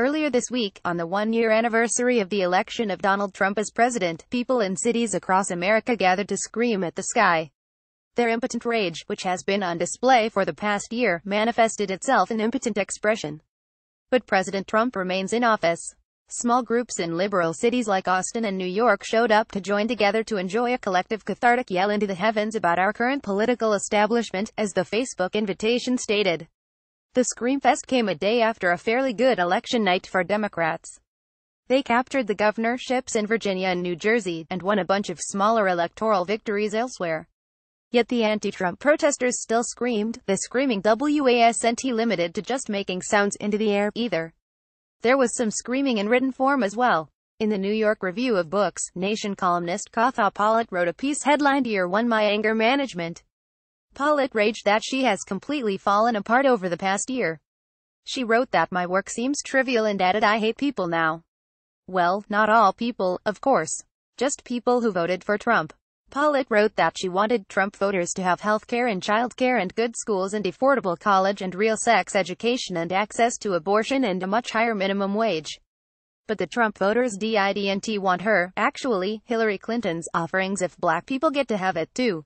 Earlier this week, on the one-year anniversary of the election of Donald Trump as president, people in cities across America gathered to scream at the sky. Their impotent rage, which has been on display for the past year, manifested itself in impotent expression. But President Trump remains in office. Small groups in liberal cities like Austin and New York showed up to join together to enjoy a collective cathartic yell into the heavens about our current political establishment, as the Facebook invitation stated. The Screamfest came a day after a fairly good election night for Democrats. They captured the governorships in Virginia and New Jersey, and won a bunch of smaller electoral victories elsewhere. Yet the anti-Trump protesters still screamed, the screaming WASNT limited to just making sounds into the air, either. There was some screaming in written form as well. In the New York Review of Books, Nation columnist Katha Pollitt wrote a piece headlined Year 1 My Anger Management. Paulette raged that she has completely fallen apart over the past year. She wrote that my work seems trivial and added I hate people now. Well, not all people, of course. Just people who voted for Trump. Paulette wrote that she wanted Trump voters to have health care and child care and good schools and affordable college and real sex education and access to abortion and a much higher minimum wage. But the Trump voters didn't want her, actually, Hillary Clinton's offerings if black people get to have it too.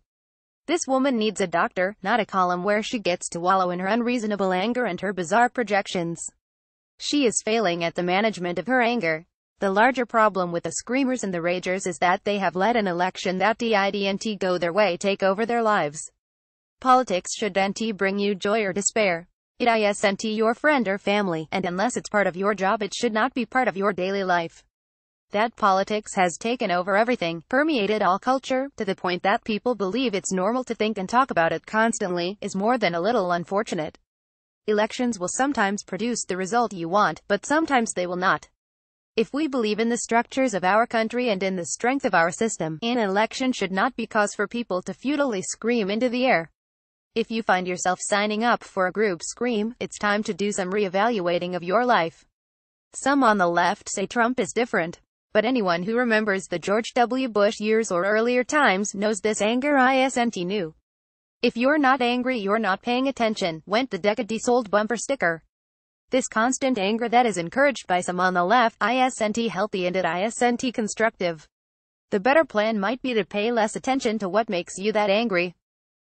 This woman needs a doctor, not a column where she gets to wallow in her unreasonable anger and her bizarre projections. She is failing at the management of her anger. The larger problem with the screamers and the ragers is that they have led an election that didn't go their way take over their lives. Politics shouldn't bring you joy or despair. It isn't your friend or family, and unless it's part of your job it should not be part of your daily life that politics has taken over everything, permeated all culture, to the point that people believe it's normal to think and talk about it constantly, is more than a little unfortunate. Elections will sometimes produce the result you want, but sometimes they will not. If we believe in the structures of our country and in the strength of our system, an election should not be cause for people to futilely scream into the air. If you find yourself signing up for a group scream, it's time to do some re-evaluating of your life. Some on the left say Trump is different. But anyone who remembers the George W. Bush years or earlier times knows this anger isn't new. If you're not angry you're not paying attention, went the decade sold bumper sticker. This constant anger that is encouraged by some on the left isn't healthy and it isn't constructive. The better plan might be to pay less attention to what makes you that angry.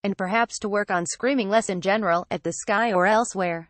And perhaps to work on screaming less in general, at the sky or elsewhere.